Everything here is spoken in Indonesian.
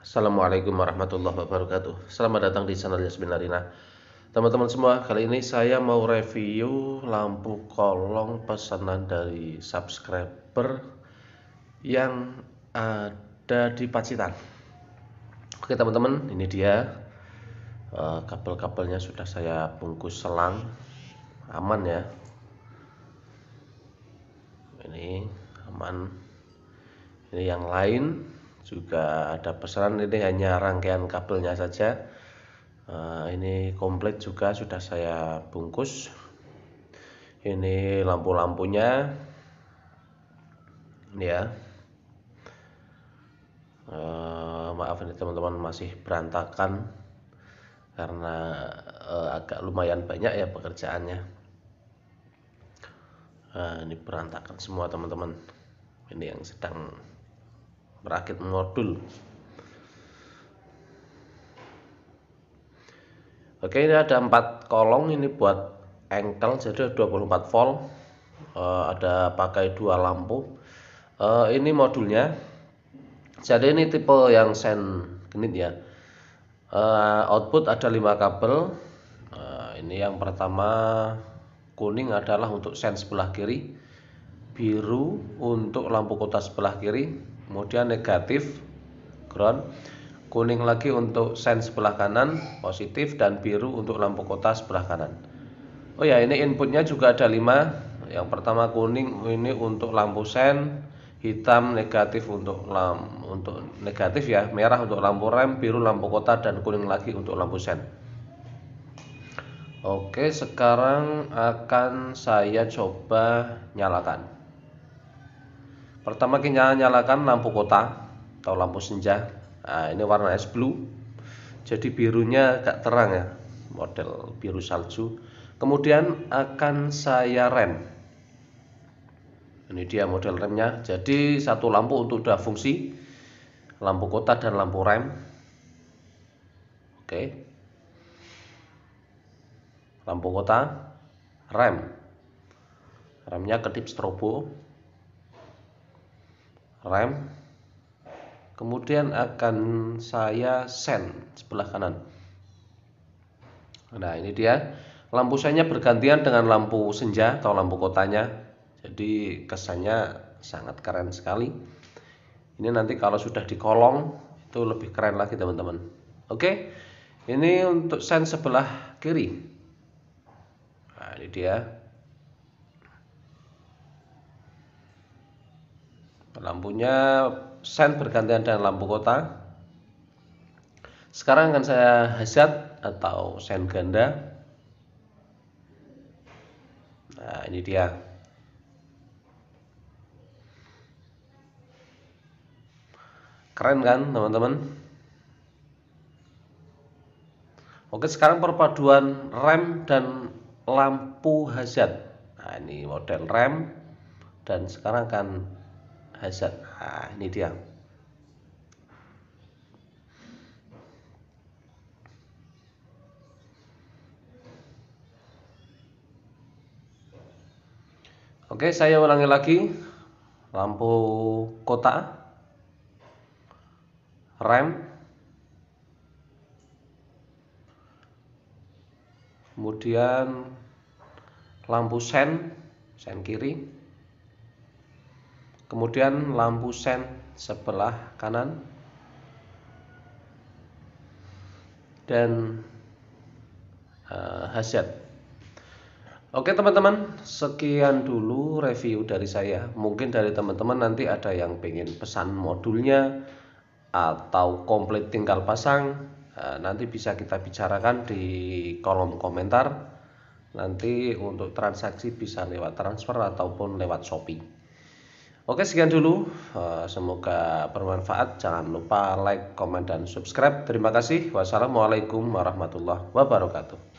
Assalamualaikum warahmatullahi wabarakatuh Selamat datang di channel Yasmin Arina Teman-teman semua, kali ini saya mau review lampu kolong pesanan dari subscriber Yang ada di Pacitan Oke teman-teman, ini dia eh, Kabel-kabelnya sudah saya bungkus selang Aman ya Ini aman Ini yang lain juga ada pesanan ini hanya rangkaian kabelnya saja eh, ini komplit juga sudah saya bungkus ini lampu-lampunya ya Uh, maaf ini teman-teman masih berantakan karena uh, agak lumayan banyak ya pekerjaannya uh, ini berantakan semua teman-teman ini yang sedang Merakit modul. Oke ini ada empat kolong ini buat engkel jadi 24 volt e, ada pakai dua lampu e, ini modulnya jadi ini tipe yang sen genit ya e, output ada lima kabel e, ini yang pertama kuning adalah untuk sen sebelah kiri biru untuk lampu kota sebelah kiri kemudian negatif ground kuning lagi untuk sen sebelah kanan positif dan biru untuk lampu kota sebelah kanan oh ya ini inputnya juga ada lima. yang pertama kuning ini untuk lampu sen hitam negatif untuk lam untuk negatif ya merah untuk lampu rem biru lampu kota dan kuning lagi untuk lampu sen Oke sekarang akan saya coba nyalakan pertama kita nyalakan lampu kota atau lampu senja nah, ini warna es blue jadi birunya agak terang ya model biru salju kemudian akan saya rem ini dia model remnya jadi satu lampu untuk dua fungsi lampu kota dan lampu rem oke lampu kota rem remnya kedip strobo rem kemudian akan saya sen sebelah kanan nah ini dia lampu senya bergantian dengan lampu senja atau lampu kotanya jadi kesannya sangat keren sekali ini nanti kalau sudah di kolong itu lebih keren lagi teman-teman oke ini untuk sen sebelah kiri nah ini dia lampunya sen bergantian dengan lampu kota sekarang akan saya hazard atau sen ganda nah ini dia keren kan teman-teman Oke sekarang perpaduan rem dan lampu hazard Nah ini model rem dan sekarang akan hasad nah ini dia Oke, saya ulangi lagi. Lampu kota, rem, kemudian lampu sen, sen kiri, Kemudian lampu sen sebelah kanan dan uh, Oke teman-teman, sekian dulu review dari saya. Mungkin dari teman-teman nanti ada yang pengen pesan modulnya atau komplit tinggal pasang. Eh, nanti bisa kita bicarakan di kolom komentar. Nanti untuk transaksi bisa lewat transfer ataupun lewat Shopee. Oke sekian dulu, eh, semoga bermanfaat. Jangan lupa like, komen, dan subscribe. Terima kasih. Wassalamualaikum warahmatullahi wabarakatuh.